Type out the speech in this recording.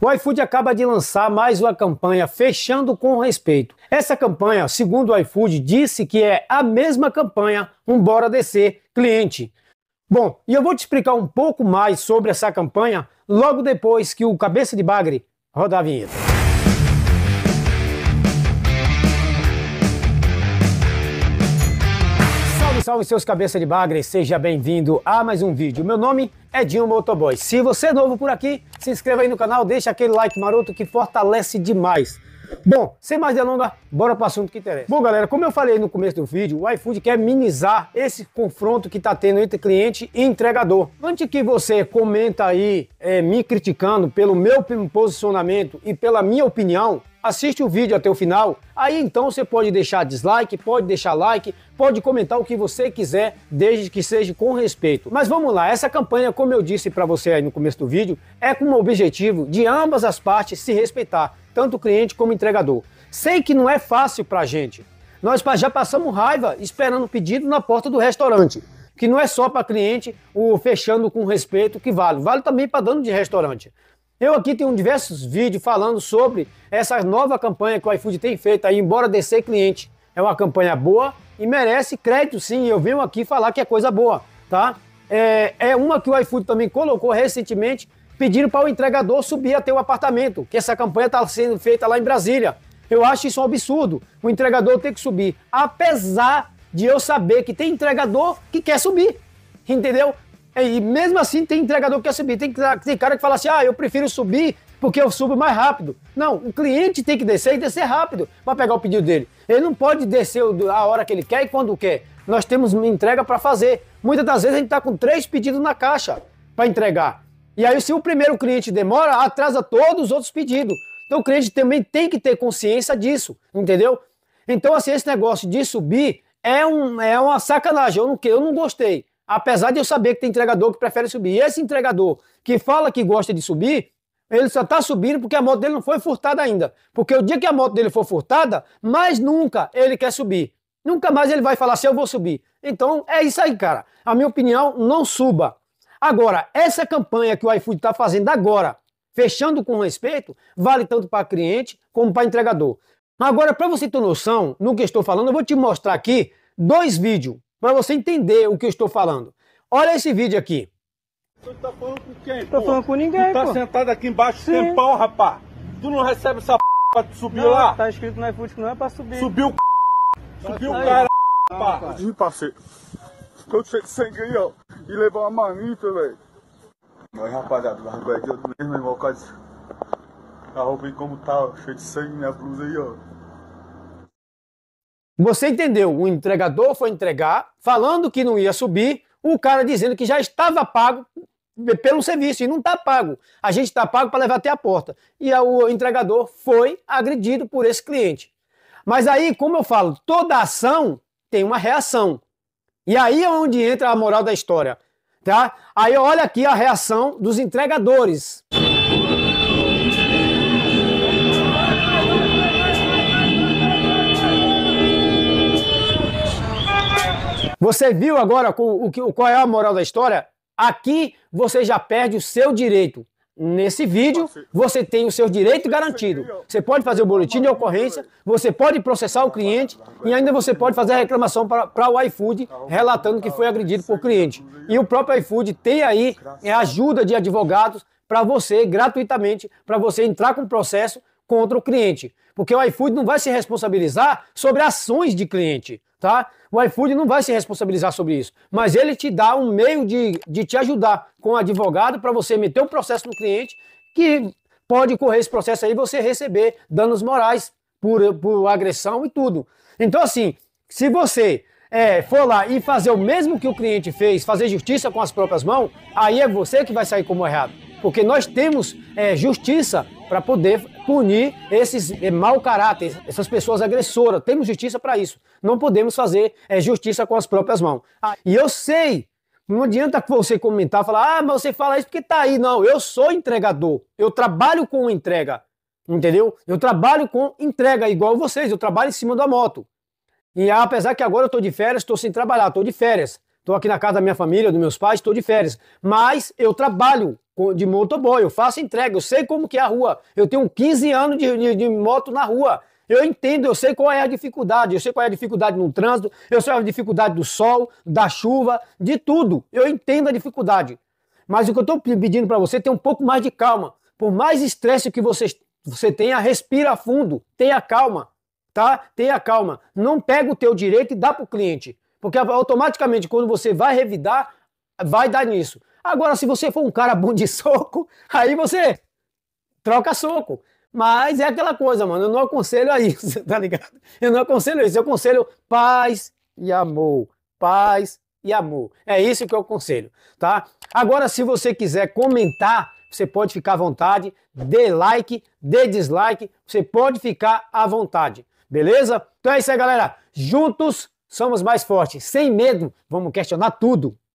O iFood acaba de lançar mais uma campanha Fechando com Respeito. Essa campanha, segundo o iFood, disse que é a mesma campanha Um Bora Descer Cliente. Bom, e eu vou te explicar um pouco mais sobre essa campanha logo depois que o Cabeça de Bagre rodar a vinheta. salve seus cabeça de bagre, seja bem-vindo a mais um vídeo. Meu nome é Dinho Motoboy. Se você é novo por aqui, se inscreva aí no canal, deixa aquele like maroto que fortalece demais. Bom, sem mais delongas, bora para o assunto que interessa. Bom, galera, como eu falei no começo do vídeo, o iFood quer minimizar esse confronto que está tendo entre cliente e entregador. Antes que você comenta aí é, me criticando pelo meu posicionamento e pela minha opinião, assiste o vídeo até o final. Aí então você pode deixar dislike, pode deixar like, pode comentar o que você quiser, desde que seja com respeito. Mas vamos lá, essa campanha, como eu disse para você aí no começo do vídeo, é com o objetivo de ambas as partes se respeitar tanto cliente como entregador. Sei que não é fácil para a gente. Nós já passamos raiva esperando o pedido na porta do restaurante, que não é só para cliente o fechando com respeito que vale, vale também para dono de restaurante. Eu aqui tenho diversos vídeos falando sobre essa nova campanha que o iFood tem feito aí, embora descer cliente. É uma campanha boa e merece crédito sim, eu venho aqui falar que é coisa boa, tá? É, é uma que o iFood também colocou recentemente, pedindo para o entregador subir até o apartamento, que essa campanha está sendo feita lá em Brasília. Eu acho isso um absurdo. O entregador tem que subir, apesar de eu saber que tem entregador que quer subir, entendeu? E mesmo assim tem entregador que quer subir. Tem, tem cara que fala assim, ah, eu prefiro subir porque eu subo mais rápido. Não, o cliente tem que descer e descer rápido para pegar o pedido dele. Ele não pode descer a hora que ele quer e quando quer. Nós temos uma entrega para fazer. Muitas das vezes a gente está com três pedidos na caixa para entregar. E aí, se o primeiro cliente demora, atrasa todos os outros pedidos. Então, o cliente também tem que ter consciência disso, entendeu? Então, assim, esse negócio de subir é, um, é uma sacanagem. Eu não, eu não gostei. Apesar de eu saber que tem entregador que prefere subir. E esse entregador que fala que gosta de subir, ele só está subindo porque a moto dele não foi furtada ainda. Porque o dia que a moto dele for furtada, mais nunca ele quer subir. Nunca mais ele vai falar assim, eu vou subir. Então, é isso aí, cara. A minha opinião, não suba. Agora, essa campanha que o iFood está fazendo agora, fechando com respeito, vale tanto para cliente como para entregador. Agora, para você ter noção no que estou falando, eu vou te mostrar aqui dois vídeos para você entender o que eu estou falando. Olha esse vídeo aqui. Tu tá falando com quem? Tô pô? falando com ninguém, tu tá pô. sentado aqui embaixo Sim. sem pau, rapá. Tu não recebe essa p pra subir não, lá? Tá escrito no iFood que não é pra subir. Subiu o c. Subiu o cara, rapá. Ih, parceiro. Tô de sangue aí, ó e levar uma marmita, velho. Mas rapaziada, largou aqui outro mesmo, irmão, quase. A roupa aí como tá, ó, cheio de sangue, minha blusa aí, ó. Você entendeu? O entregador foi entregar, falando que não ia subir, o cara dizendo que já estava pago pelo serviço e não está pago. A gente está pago para levar até a porta. E o entregador foi agredido por esse cliente. Mas aí, como eu falo, toda ação tem uma reação. E aí é onde entra a moral da história, tá? Aí olha aqui a reação dos entregadores. Você viu agora o, que, qual é a moral da história? Aqui você já perde o seu direito. Nesse vídeo, você tem o seu direito garantido. Você pode fazer o boletim de ocorrência, você pode processar o cliente e ainda você pode fazer a reclamação para o iFood, tá, relatando que tá, foi agredido por cliente. E o próprio iFood tem aí é ajuda de advogados para você, gratuitamente, para você entrar com o processo contra o cliente. Porque o iFood não vai se responsabilizar sobre ações de cliente, tá? O iFood não vai se responsabilizar sobre isso. Mas ele te dá um meio de, de te ajudar com o advogado para você meter um processo no cliente que pode correr esse processo aí você receber danos morais por, por agressão e tudo. Então, assim, se você é, for lá e fazer o mesmo que o cliente fez, fazer justiça com as próprias mãos, aí é você que vai sair como errado. Porque nós temos é, justiça para poder punir esses eh, mau caráter, essas pessoas agressoras. Temos justiça para isso. Não podemos fazer é, justiça com as próprias mãos. Ah, e eu sei, não adianta você comentar, falar, ah, mas você fala isso porque tá aí. Não, eu sou entregador. Eu trabalho com entrega. Entendeu? Eu trabalho com entrega, igual vocês. Eu trabalho em cima da moto. E ah, apesar que agora eu estou de férias, estou sem trabalhar, estou de férias. Estou aqui na casa da minha família, dos meus pais, estou de férias. Mas eu trabalho de motoboy, eu faço entrega, eu sei como que é a rua. Eu tenho 15 anos de, de, de moto na rua. Eu entendo, eu sei qual é a dificuldade, eu sei qual é a dificuldade no trânsito, eu sei a dificuldade do sol, da chuva, de tudo. Eu entendo a dificuldade. Mas o que eu estou pedindo para você é ter um pouco mais de calma. Por mais estresse que você, você tenha, respira fundo, tenha calma, tá? Tenha calma. Não pega o teu direito e dá para o cliente. Porque automaticamente, quando você vai revidar, vai dar nisso. Agora, se você for um cara bom de soco, aí você troca soco. Mas é aquela coisa, mano. Eu não aconselho a isso, tá ligado? Eu não aconselho isso. Eu aconselho paz e amor. Paz e amor. É isso que eu aconselho, tá? Agora, se você quiser comentar, você pode ficar à vontade. Dê like, dê dislike. Você pode ficar à vontade, beleza? Então é isso aí, galera. Juntos Somos mais fortes. Sem medo, vamos questionar tudo.